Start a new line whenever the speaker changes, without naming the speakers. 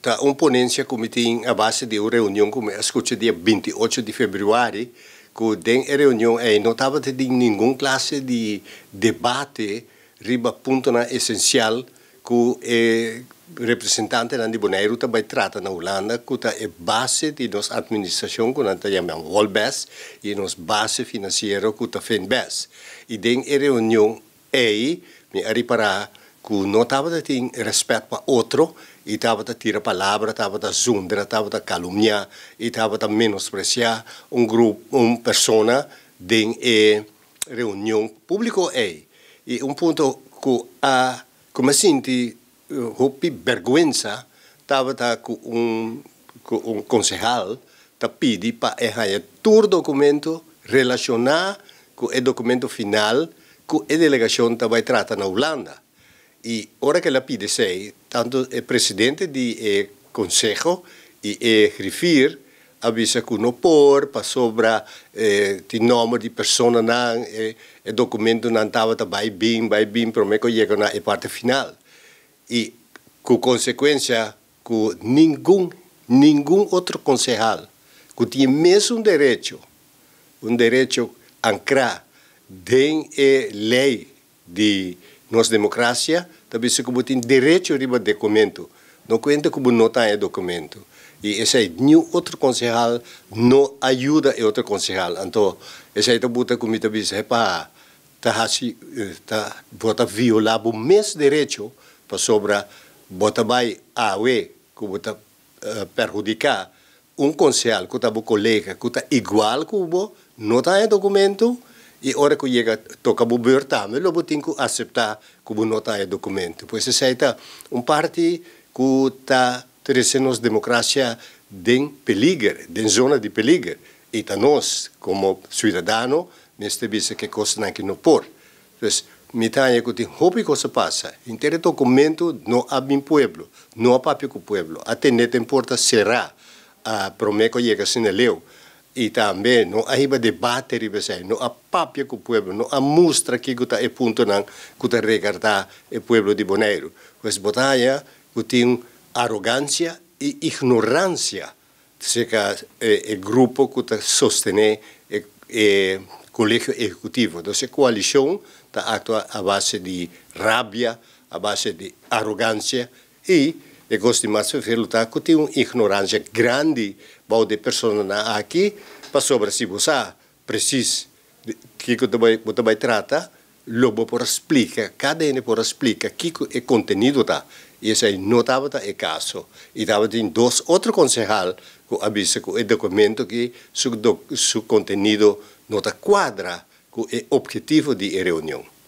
Tá, uma ponência a base de uma reunião como escute dia 28 de fevereiro, que tem reunião e não estava tendo nenhuma classe de debate riba ponto na essencial que o representante da Bonaire também trata na Holanda, que está a base de nossa administração, que nós chamamos Wallbes, e nossa base financeira, que a Fenbes. E tem reunião aí, me reparar que não estava tendo respeito para outro, e estava a tirar palavra, estava a zundra, estava a caluniar, e estava a menospreciar um grupo, uma pessoa de eh, reunião público eh. E um ponto que a, como assim, roupa vergonha, estava com um, com um concejal, tá pedir para errar todo documento relacionado com o documento final que a delegação vai tratar na Holanda. E hora que ela pede sei, tanto o é presidente do eh, conselho e o eh, grifir, avisa que não por, passou para o eh, nome de pessoa, não, eh, o documento não estava bem, bem, bem, bem, para que chega na é parte final. E com consequência, que nenhum, nenhum outro concejal que tinha mesmo direito, um direito ancrado, dentro da lei de nossa democracia também se como tem direito de documento. Não conta como não tem documento. E esse é nenhum outro concejal não ajuda outro concejal. Então, esse é o que como também se repara. É está assim, eh, tá, bota violar o mesmo direito para sobre bota vai a we como está perjudicar um concejal que está colega que tá igual que não tem documento e hora que chega, toca o berta, mas logo tem que aceitar que não está o documento. Pois se aceita um partido que está trazendo a democracia em peligro, em zona de peligro. E nós, como cidadão, neste temos que fazer que não por, Então, me tenho que tem roupa que se passa. Inteiro documento não há bem pueblo, não há papel com o pueblo. Até não importa será a promessa que chega sem leu e também não há iba debate riba sei não há papia com o povo não há mostra que está é ponto não que está recartar o povo de Bonaire pois botaia que tem arrogância e ignorância seca é, é grupo que está sostene é, o colégio executivo então a coalição está atua a base de rabia a base de arrogância e de ver στη φίλου tem uma ignorância grande bao de persona aqui, para sobre Brasil Bussá, precis que que você vai tratar, logo por explica cada um por explica que é conteúdo tá isso aí notava tá é caso e estava tem dois outro concejal que avisa o é documento que su, do, su conteúdo não está quadra com o é objetivo de reunião